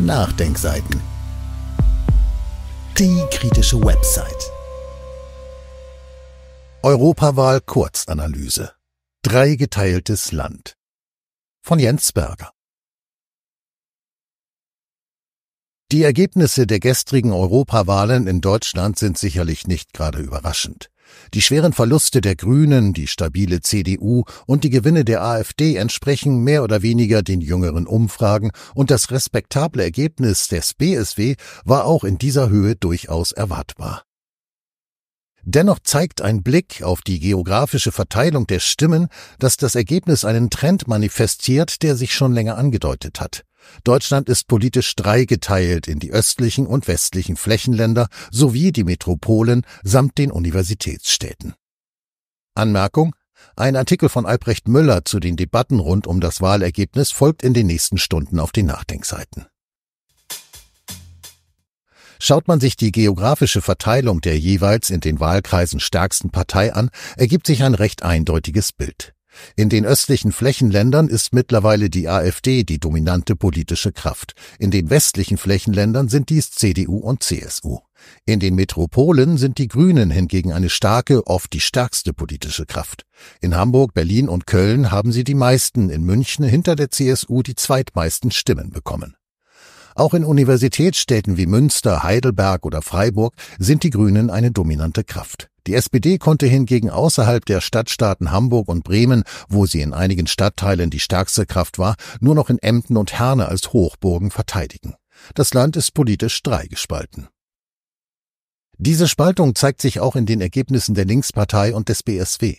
Nachdenkseiten. Die kritische Website. Europawahl Kurzanalyse. Dreigeteiltes Land. Von Jens Berger. Die Ergebnisse der gestrigen Europawahlen in Deutschland sind sicherlich nicht gerade überraschend. Die schweren Verluste der Grünen, die stabile CDU und die Gewinne der AfD entsprechen mehr oder weniger den jüngeren Umfragen und das respektable Ergebnis des BSW war auch in dieser Höhe durchaus erwartbar. Dennoch zeigt ein Blick auf die geografische Verteilung der Stimmen, dass das Ergebnis einen Trend manifestiert, der sich schon länger angedeutet hat. Deutschland ist politisch dreigeteilt in die östlichen und westlichen Flächenländer sowie die Metropolen samt den Universitätsstädten. Anmerkung ein Artikel von Albrecht Müller zu den Debatten rund um das Wahlergebnis folgt in den nächsten Stunden auf den Nachdenkseiten. Schaut man sich die geografische Verteilung der jeweils in den Wahlkreisen stärksten Partei an, ergibt sich ein recht eindeutiges Bild. In den östlichen Flächenländern ist mittlerweile die AfD die dominante politische Kraft. In den westlichen Flächenländern sind dies CDU und CSU. In den Metropolen sind die Grünen hingegen eine starke, oft die stärkste politische Kraft. In Hamburg, Berlin und Köln haben sie die meisten, in München hinter der CSU die zweitmeisten Stimmen bekommen. Auch in Universitätsstädten wie Münster, Heidelberg oder Freiburg sind die Grünen eine dominante Kraft. Die SPD konnte hingegen außerhalb der Stadtstaaten Hamburg und Bremen, wo sie in einigen Stadtteilen die stärkste Kraft war, nur noch in Emden und Herne als Hochburgen verteidigen. Das Land ist politisch dreigespalten. Diese Spaltung zeigt sich auch in den Ergebnissen der Linkspartei und des BSW.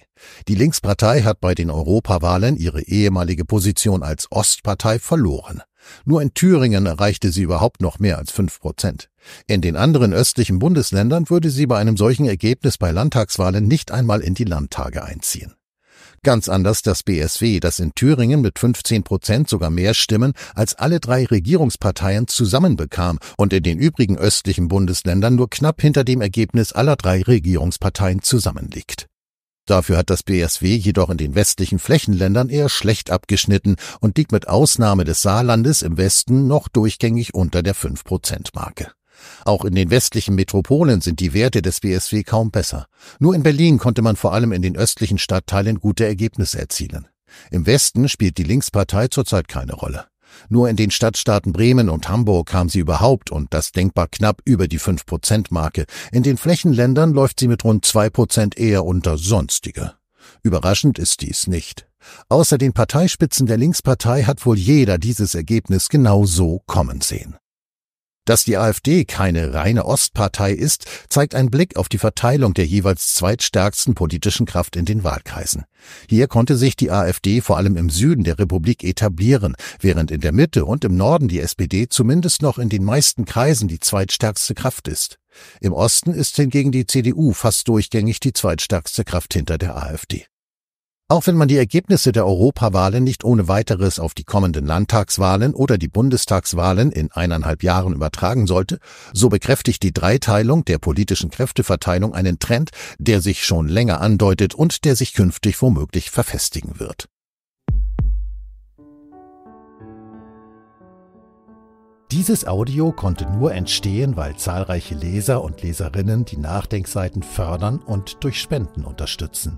Die Linkspartei hat bei den Europawahlen ihre ehemalige Position als Ostpartei verloren. Nur in Thüringen erreichte sie überhaupt noch mehr als fünf Prozent. In den anderen östlichen Bundesländern würde sie bei einem solchen Ergebnis bei Landtagswahlen nicht einmal in die Landtage einziehen. Ganz anders das BSW, das in Thüringen mit 15 Prozent sogar mehr Stimmen als alle drei Regierungsparteien zusammenbekam und in den übrigen östlichen Bundesländern nur knapp hinter dem Ergebnis aller drei Regierungsparteien zusammenliegt. Dafür hat das BSW jedoch in den westlichen Flächenländern eher schlecht abgeschnitten und liegt mit Ausnahme des Saarlandes im Westen noch durchgängig unter der 5 marke Auch in den westlichen Metropolen sind die Werte des BSW kaum besser. Nur in Berlin konnte man vor allem in den östlichen Stadtteilen gute Ergebnisse erzielen. Im Westen spielt die Linkspartei zurzeit keine Rolle. Nur in den Stadtstaaten Bremen und Hamburg kam sie überhaupt und das denkbar knapp über die 5 marke In den Flächenländern läuft sie mit rund 2 eher unter Sonstige. Überraschend ist dies nicht. Außer den Parteispitzen der Linkspartei hat wohl jeder dieses Ergebnis genau so kommen sehen. Dass die AfD keine reine Ostpartei ist, zeigt ein Blick auf die Verteilung der jeweils zweitstärksten politischen Kraft in den Wahlkreisen. Hier konnte sich die AfD vor allem im Süden der Republik etablieren, während in der Mitte und im Norden die SPD zumindest noch in den meisten Kreisen die zweitstärkste Kraft ist. Im Osten ist hingegen die CDU fast durchgängig die zweitstärkste Kraft hinter der AfD. Auch wenn man die Ergebnisse der Europawahlen nicht ohne weiteres auf die kommenden Landtagswahlen oder die Bundestagswahlen in eineinhalb Jahren übertragen sollte, so bekräftigt die Dreiteilung der politischen Kräfteverteilung einen Trend, der sich schon länger andeutet und der sich künftig womöglich verfestigen wird. Dieses Audio konnte nur entstehen, weil zahlreiche Leser und Leserinnen die Nachdenkseiten fördern und durch Spenden unterstützen.